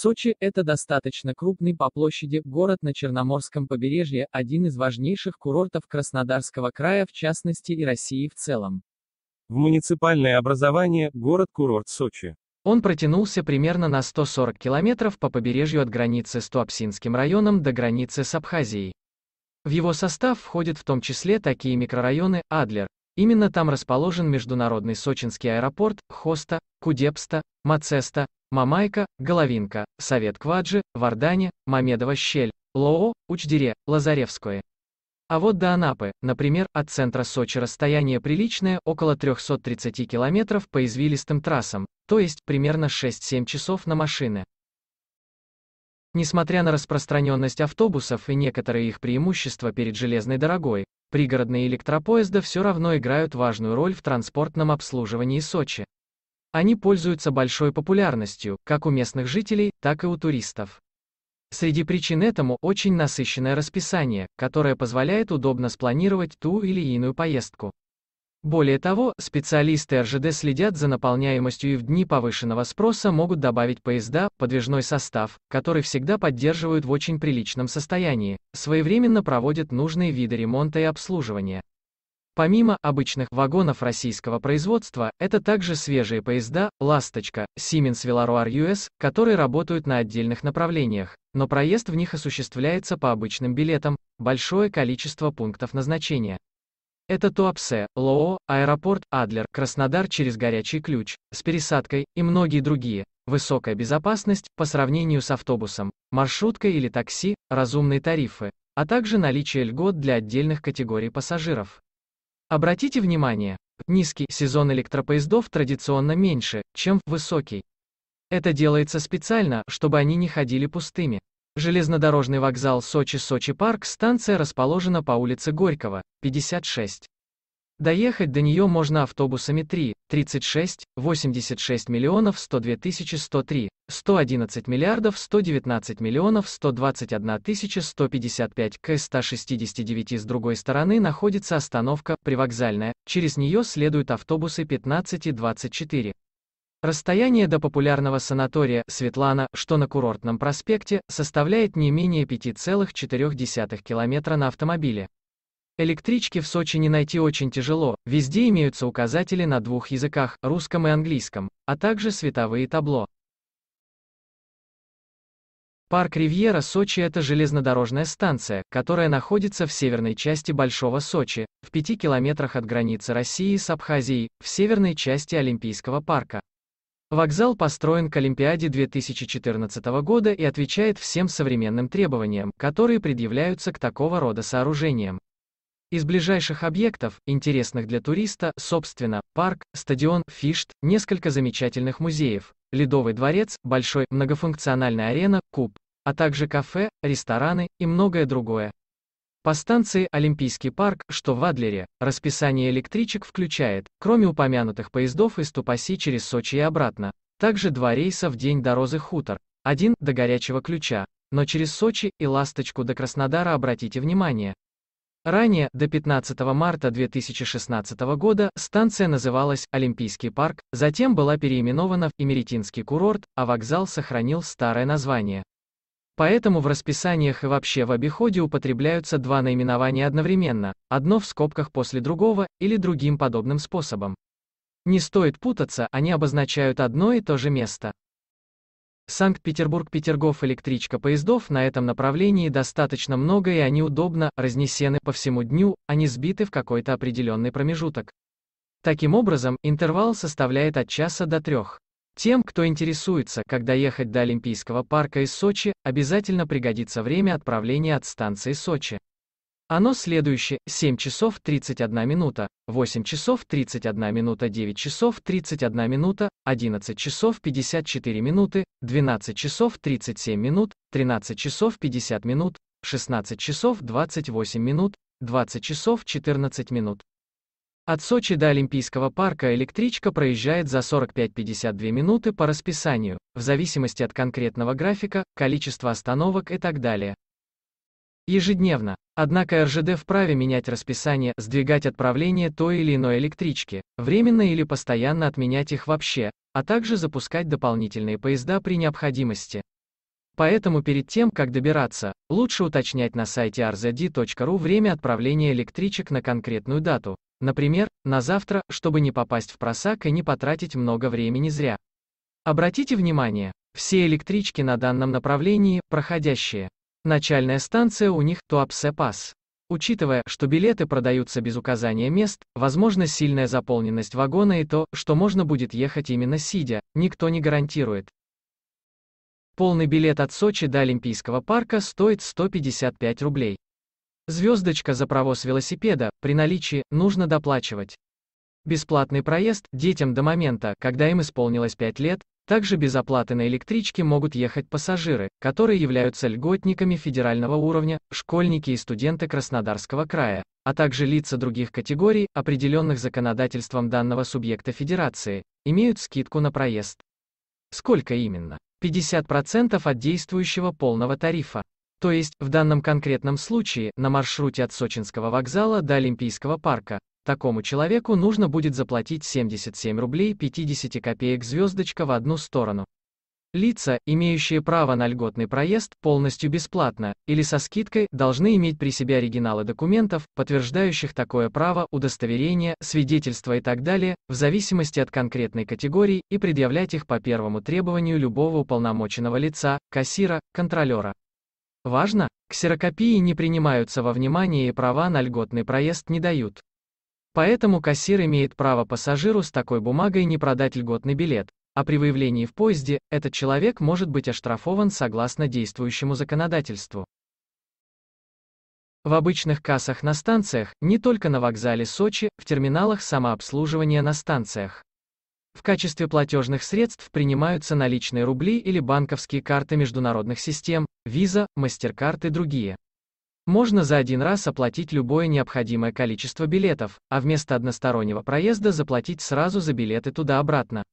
Сочи – это достаточно крупный по площади город на Черноморском побережье, один из важнейших курортов Краснодарского края в частности и России в целом. В муниципальное образование – город-курорт Сочи. Он протянулся примерно на 140 километров по побережью от границы с Туапсинским районом до границы с Абхазией. В его состав входят в том числе такие микрорайоны Адлер, Именно там расположен международный сочинский аэропорт, Хоста, Кудепста, Мацеста, Мамайка, Головинка, Совет Кваджи, Вардане, Мамедова щель, Лоо, Учдере, Лазаревское. А вот до Анапы, например, от центра Сочи расстояние приличное, около 330 километров по извилистым трассам, то есть примерно 6-7 часов на машины. Несмотря на распространенность автобусов и некоторые их преимущества перед железной дорогой, пригородные электропоезда все равно играют важную роль в транспортном обслуживании Сочи. Они пользуются большой популярностью, как у местных жителей, так и у туристов. Среди причин этому очень насыщенное расписание, которое позволяет удобно спланировать ту или иную поездку. Более того, специалисты РЖД следят за наполняемостью и в дни повышенного спроса могут добавить поезда, подвижной состав, который всегда поддерживают в очень приличном состоянии, своевременно проводят нужные виды ремонта и обслуживания. Помимо обычных вагонов российского производства, это также свежие поезда «Ласточка», Siemens Веларуар ЮС», которые работают на отдельных направлениях, но проезд в них осуществляется по обычным билетам, большое количество пунктов назначения. Это Туапсе, Лоо, аэропорт Адлер, Краснодар через горячий ключ, с пересадкой и многие другие. Высокая безопасность по сравнению с автобусом, маршруткой или такси, разумные тарифы, а также наличие льгот для отдельных категорий пассажиров. Обратите внимание, низкий сезон электропоездов традиционно меньше, чем высокий. Это делается специально, чтобы они не ходили пустыми. Железнодорожный вокзал Сочи-Сочи парк станция расположена по улице Горького, 56. Доехать до нее можно автобусами 3, 36, 86 миллионов 102 тысячи 103, 111 миллиардов 119 миллионов 121 тысяча 155 к 169 с другой стороны находится остановка, привокзальная, через нее следуют автобусы 15 и 24. Расстояние до популярного санатория «Светлана», что на курортном проспекте, составляет не менее 5,4 километра на автомобиле. Электрички в Сочи не найти очень тяжело, везде имеются указатели на двух языках, русском и английском, а также световые табло. Парк Ривьера Сочи – это железнодорожная станция, которая находится в северной части Большого Сочи, в пяти километрах от границы России с Абхазией, в северной части Олимпийского парка. Вокзал построен к Олимпиаде 2014 года и отвечает всем современным требованиям, которые предъявляются к такого рода сооружениям. Из ближайших объектов, интересных для туриста, собственно, парк, стадион, фишт, несколько замечательных музеев, ледовый дворец, большой многофункциональная арена, куб, а также кафе, рестораны и многое другое. По станции Олимпийский парк, что в Адлере, расписание электричек включает, кроме упомянутых поездов из Тупаси через Сочи и обратно, также два рейса в день до Розы Хутор, один до Горячего Ключа, но через Сочи и Ласточку до Краснодара обратите внимание. Ранее, до 15 марта 2016 года, станция называлась «Олимпийский парк», затем была переименована в «Эмеретинский курорт», а вокзал сохранил старое название. Поэтому в расписаниях и вообще в обиходе употребляются два наименования одновременно, одно в скобках после другого или другим подобным способом. Не стоит путаться, они обозначают одно и то же место. Санкт-Петербург-Петергоф электричка поездов на этом направлении достаточно много и они удобно разнесены по всему дню, они а сбиты в какой-то определенный промежуток. Таким образом, интервал составляет от часа до трех. Тем, кто интересуется, когда ехать до Олимпийского парка из Сочи, обязательно пригодится время отправления от станции Сочи. Оно следующее, 7 часов 31 минута, 8 часов 31 минута, 9 часов 31 минута, 11 часов 54 минуты, 12 часов 37 минут, 13 часов 50 минут, 16 часов 28 минут, 20 часов 14 минут. От Сочи до Олимпийского парка электричка проезжает за 45-52 минуты по расписанию, в зависимости от конкретного графика, количества остановок и так далее. Ежедневно. Однако РЖД вправе менять расписание, сдвигать отправление той или иной электрички, временно или постоянно отменять их вообще, а также запускать дополнительные поезда при необходимости. Поэтому перед тем, как добираться, лучше уточнять на сайте rzd.ru время отправления электричек на конкретную дату, Например, на завтра, чтобы не попасть в просак и не потратить много времени зря. Обратите внимание, все электрички на данном направлении, проходящие. Начальная станция у них Туапсе-Пас. Учитывая, что билеты продаются без указания мест, возможно сильная заполненность вагона и то, что можно будет ехать именно сидя, никто не гарантирует. Полный билет от Сочи до Олимпийского парка стоит 155 рублей. Звездочка за провоз велосипеда, при наличии, нужно доплачивать. Бесплатный проезд детям до момента, когда им исполнилось 5 лет, также без оплаты на электричке могут ехать пассажиры, которые являются льготниками федерального уровня, школьники и студенты Краснодарского края, а также лица других категорий, определенных законодательством данного субъекта федерации, имеют скидку на проезд. Сколько именно? 50% от действующего полного тарифа. То есть, в данном конкретном случае, на маршруте от Сочинского вокзала до Олимпийского парка, такому человеку нужно будет заплатить 77 рублей 50 копеек звездочка в одну сторону. Лица, имеющие право на льготный проезд, полностью бесплатно, или со скидкой, должны иметь при себе оригиналы документов, подтверждающих такое право, удостоверения, свидетельства и так далее, в зависимости от конкретной категории, и предъявлять их по первому требованию любого уполномоченного лица, кассира, контролера. Важно, ксерокопии не принимаются во внимание и права на льготный проезд не дают. Поэтому кассир имеет право пассажиру с такой бумагой не продать льготный билет, а при выявлении в поезде этот человек может быть оштрафован согласно действующему законодательству. В обычных кассах на станциях, не только на вокзале Сочи, в терминалах самообслуживания на станциях. В качестве платежных средств принимаются наличные рубли или банковские карты международных систем, Visa, MasterCard и другие. Можно за один раз оплатить любое необходимое количество билетов, а вместо одностороннего проезда заплатить сразу за билеты туда-обратно.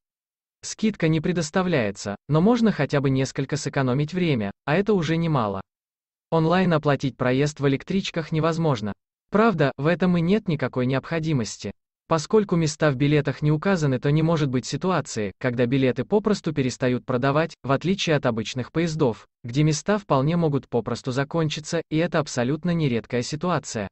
Скидка не предоставляется, но можно хотя бы несколько сэкономить время, а это уже немало. Онлайн оплатить проезд в электричках невозможно. Правда, в этом и нет никакой необходимости. Поскольку места в билетах не указаны, то не может быть ситуации, когда билеты попросту перестают продавать, в отличие от обычных поездов, где места вполне могут попросту закончиться, и это абсолютно нередкая ситуация.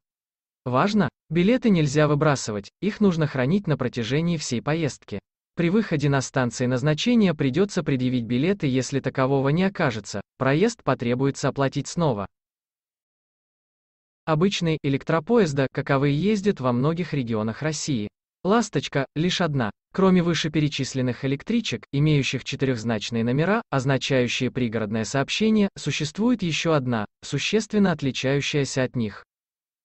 Важно, билеты нельзя выбрасывать, их нужно хранить на протяжении всей поездки. При выходе на станции назначения придется предъявить билеты, если такового не окажется, проезд потребуется оплатить снова. Обычные электропоезда, каковые ездят во многих регионах России. «Ласточка» лишь одна. Кроме вышеперечисленных электричек, имеющих четырехзначные номера, означающие пригородное сообщение, существует еще одна, существенно отличающаяся от них.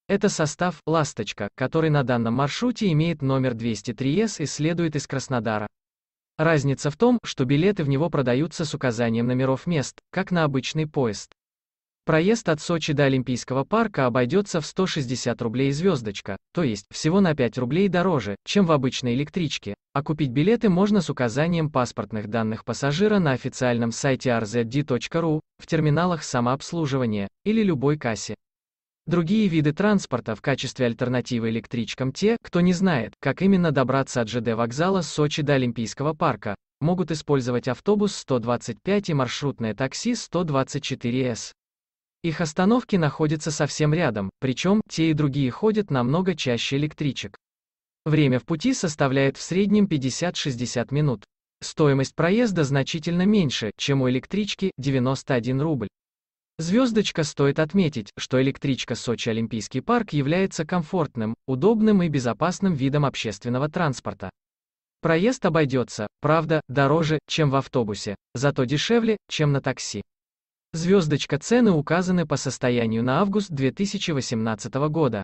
Это состав «Ласточка», который на данном маршруте имеет номер 203С и следует из Краснодара. Разница в том, что билеты в него продаются с указанием номеров мест, как на обычный поезд. Проезд от Сочи до Олимпийского парка обойдется в 160 рублей звездочка, то есть всего на 5 рублей дороже, чем в обычной электричке, а купить билеты можно с указанием паспортных данных пассажира на официальном сайте rzd.ru, в терминалах самообслуживания или любой кассе. Другие виды транспорта в качестве альтернативы электричкам те, кто не знает, как именно добраться от ЖД вокзала Сочи до Олимпийского парка, могут использовать автобус 125 и маршрутное такси 124С. Их остановки находятся совсем рядом, причем те и другие ходят намного чаще электричек. Время в пути составляет в среднем 50-60 минут. Стоимость проезда значительно меньше, чем у электрички – 91 рубль. Звездочка стоит отметить, что электричка Сочи Олимпийский парк является комфортным, удобным и безопасным видом общественного транспорта. Проезд обойдется, правда, дороже, чем в автобусе, зато дешевле, чем на такси. Звездочка цены указаны по состоянию на август 2018 года.